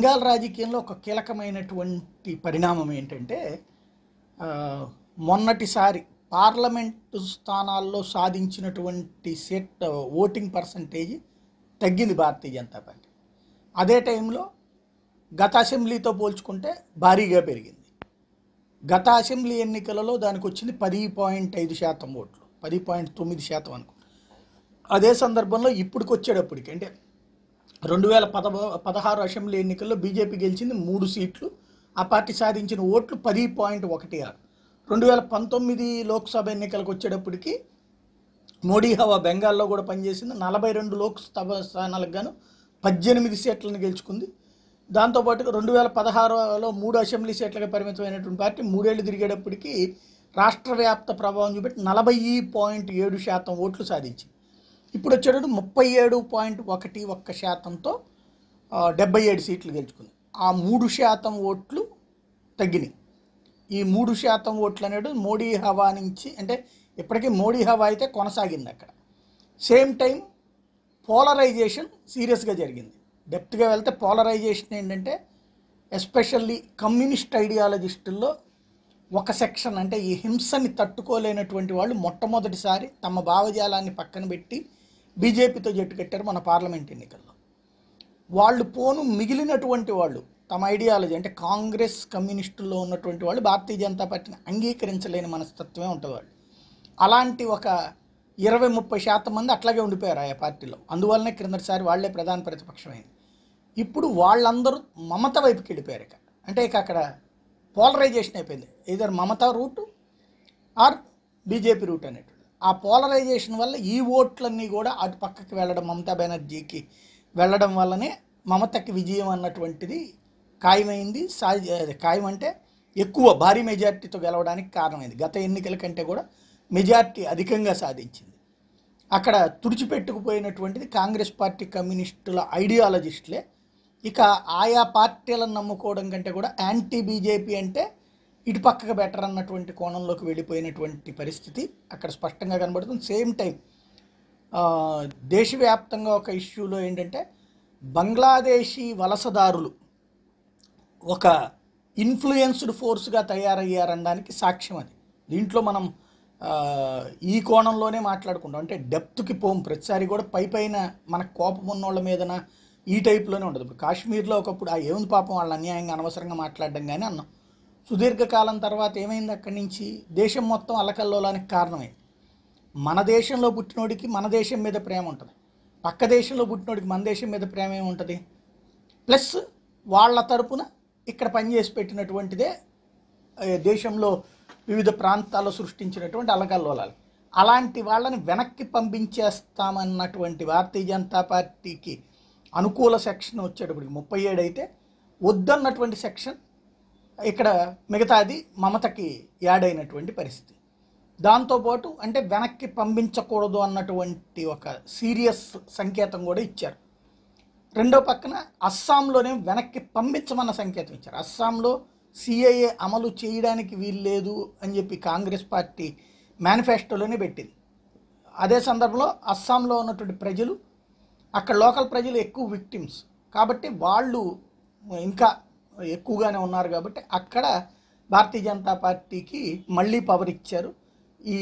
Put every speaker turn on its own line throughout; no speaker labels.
బెంగాల్ రాజకీయంలో ఒక కీలకమైనటువంటి పరిణామం ఏంటంటే మొన్నటిసారి పార్లమెంటు స్థానాల్లో సాధించినటువంటి సీట్ ఓటింగ్ పర్సంటేజ్ తగ్గింది భారతీయ జనతా పార్టీ అదే టైంలో గత అసెంబ్లీతో పోల్చుకుంటే భారీగా పెరిగింది గత అసెంబ్లీ ఎన్నికలలో దానికి వచ్చింది పది పాయింట్ ఐదు శాతం ఓట్లు పది పాయింట్ తొమ్మిది శాతం అనుకో అదే సందర్భంలో ఇప్పటికొచ్చేటప్పటికి అంటే రెండు వేల పద పదహారు అసెంబ్లీ ఎన్నికల్లో బీజేపీ గెలిచింది మూడు సీట్లు ఆ పార్టీ సాధించిన ఓట్లు పది పాయింట్ ఒకటి ఆరు రెండు వేల పంతొమ్మిది లోక్సభ ఎన్నికలకు వచ్చేటప్పటికి మోడీ హవా బెంగాల్లో కూడా పనిచేసింది నలభై రెండు లోక్సభ స్థానాలకు గాను పద్దెనిమిది సీట్లను గెలుచుకుంది దాంతోపాటు రెండు వేల పదహారులో మూడు అసెంబ్లీ సీట్లుగా పరిమితమైనటువంటి పార్టీ మూడేళ్లు తిరిగేటప్పటికి రాష్ట్ర వ్యాప్త ప్రభావం చూపెట్టి నలభై పాయింట్ ఏడు శాతం ఓట్లు సాధించింది ఇప్పుడు వచ్చేటప్పుడు ముప్పై ఏడు పాయింట్ ఒకటి ఒక్క శాతంతో డెబ్బై ఏడు సీట్లు గెలుచుకుంది ఆ మూడు శాతం ఓట్లు తగ్గినాయి ఈ మూడు శాతం ఓట్లు అనేది మోడీ హవా నుంచి అంటే ఇప్పటికీ మోడీ హవా అయితే కొనసాగింది అక్కడ సేమ్ టైం పోలరైజేషన్ సీరియస్గా జరిగింది డెప్త్గా వెళ్తే పోలరైజేషన్ ఏంటంటే ఎస్పెషల్లీ కమ్యూనిస్ట్ ఐడియాలజిస్టుల్లో ఒక సెక్షన్ అంటే ఈ హింసని తట్టుకోలేనటువంటి వాళ్ళు మొట్టమొదటిసారి తమ భావజాలాన్ని పక్కన పెట్టి బీజేపీతో జట్టు కట్టారు మన పార్లమెంట్ ఎన్నికల్లో వాళ్ళు పోను మిగిలినటువంటి వాళ్ళు తమ ఐడియాలజీ అంటే కాంగ్రెస్ కమ్యూనిస్టుల్లో ఉన్నటువంటి వాళ్ళు భారతీయ జనతా పార్టీని అంగీకరించలేని మనస్తత్వమే ఉంటుంది వాళ్ళు అలాంటి ఒక ఇరవై ముప్పై శాతం మంది అట్లాగే ఉండిపోయారు ఆయా పార్టీలో అందువల్లనే క్రిందటిసారి వాళ్లే ప్రధాన ప్రతిపక్షమైంది ఇప్పుడు వాళ్ళందరూ మమత వైపుకి వెళ్ళిపోయారు ఇక అంటే ఇక అక్కడ పోలరైజేషన్ అయిపోయింది ఏదో Mamata route or BJP route అనేటు ఆ పోలరైజేషన్ వల్ల ఈ ఓట్లన్నీ కూడా అటు పక్కకి వెళ్ళడం మమతా బెనర్జీకి వెళ్ళడం వల్లనే మమతకి విజయం అన్నటువంటిది ఖాయమైంది సాధి ఖాయం అంటే ఎక్కువ భారీ మెజార్టీతో గెలవడానికి కారణమైంది గత ఎన్నికల కంటే కూడా మెజార్టీ అధికంగా సాధించింది అక్కడ తుడిచిపెట్టుకుపోయినటువంటిది కాంగ్రెస్ పార్టీ కమ్యూనిస్టుల ఐడియాలజిస్టులే ఇక ఆయా పార్టీలను నమ్ముకోవడం కంటే కూడా యాంటీ బీజేపీ అంటే ఇటు పక్కకు బెటర్ అన్నటువంటి కోణంలోకి వెళ్ళిపోయినటువంటి పరిస్థితి అక్కడ స్పష్టంగా కనబడుతుంది సేమ్ టైం దేశవ్యాప్తంగా ఒక ఇష్యూలో ఏంటంటే బంగ్లాదేశీ వలసదారులు ఒక ఇన్ఫ్లుయెన్స్డ్ ఫోర్స్గా తయారయ్యారనడానికి సాక్ష్యం అది దీంట్లో మనం ఈ కోణంలోనే మాట్లాడుకుంటాం అంటే డెప్త్కి పోం ప్రతిసారి కూడా పై పైన మన కోపం ఉన్నోళ్ళ మీదన ఈ టైప్లోనే ఉండదు ఇప్పుడు కాశ్మీర్లో ఒకప్పుడు ఆ ఏముంది పాపం వాళ్ళు అన్యాయంగా అనవసరంగా మాట్లాడడం కానీ అన్నాం సుదీర్ఘకాలం తర్వాత ఏమైంది అక్కడి నుంచి దేశం మొత్తం అలకల్లోలానికి కారణమే మన దేశంలో పుట్టినోడికి మన దేశం మీద ప్రేమ ఉంటుంది పక్క దేశంలో పుట్టినోడికి మన దేశం మీద ప్రేమ ఏముంటుంది ప్లస్ వాళ్ళ తరపున ఇక్కడ పనిచేసి పెట్టినటువంటిదే దేశంలో వివిధ ప్రాంతాల్లో సృష్టించినటువంటి అలకల్లోలాలు అలాంటి వాళ్ళని వెనక్కి పంపించేస్తామన్నటువంటి భారతీయ జనతా పార్టీకి అనుకూల సెక్షన్ వచ్చేటప్పటికి ముప్పై ఏడు అయితే వద్దన్నటువంటి సెక్షన్ ఇక్కడ మిగతాది మమతకి యాడ్ అయినటువంటి పరిస్థితి దాంతోపాటు అంటే వెనక్కి పంపించకూడదు అన్నటువంటి ఒక సీరియస్ సంకేతం కూడా ఇచ్చారు రెండో పక్కన అస్సాంలోనే వెనక్కి పంపించమన్న సంకేతం ఇచ్చారు అస్సాంలో సిఐఏ అమలు చేయడానికి లేదు అని చెప్పి కాంగ్రెస్ పార్టీ మేనిఫెస్టోలోనే పెట్టింది అదే సందర్భంలో అస్సాంలో ఉన్నటువంటి ప్రజలు అక్కడ లోకల్ ప్రజలు ఎక్కువ విక్టిమ్స్ కాబట్టి వాళ్ళు ఇంకా ఎక్కువగానే ఉన్నారు కాబట్టి అక్కడ భారతీయ జనతా పార్టీకి మళ్ళీ పవర్ ఇచ్చారు ఈ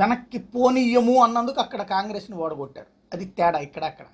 వెనక్కి పోనీయము అన్నందుకు అక్కడ కాంగ్రెస్ని ఓడగొట్టారు అది తేడా ఇక్కడ అక్కడ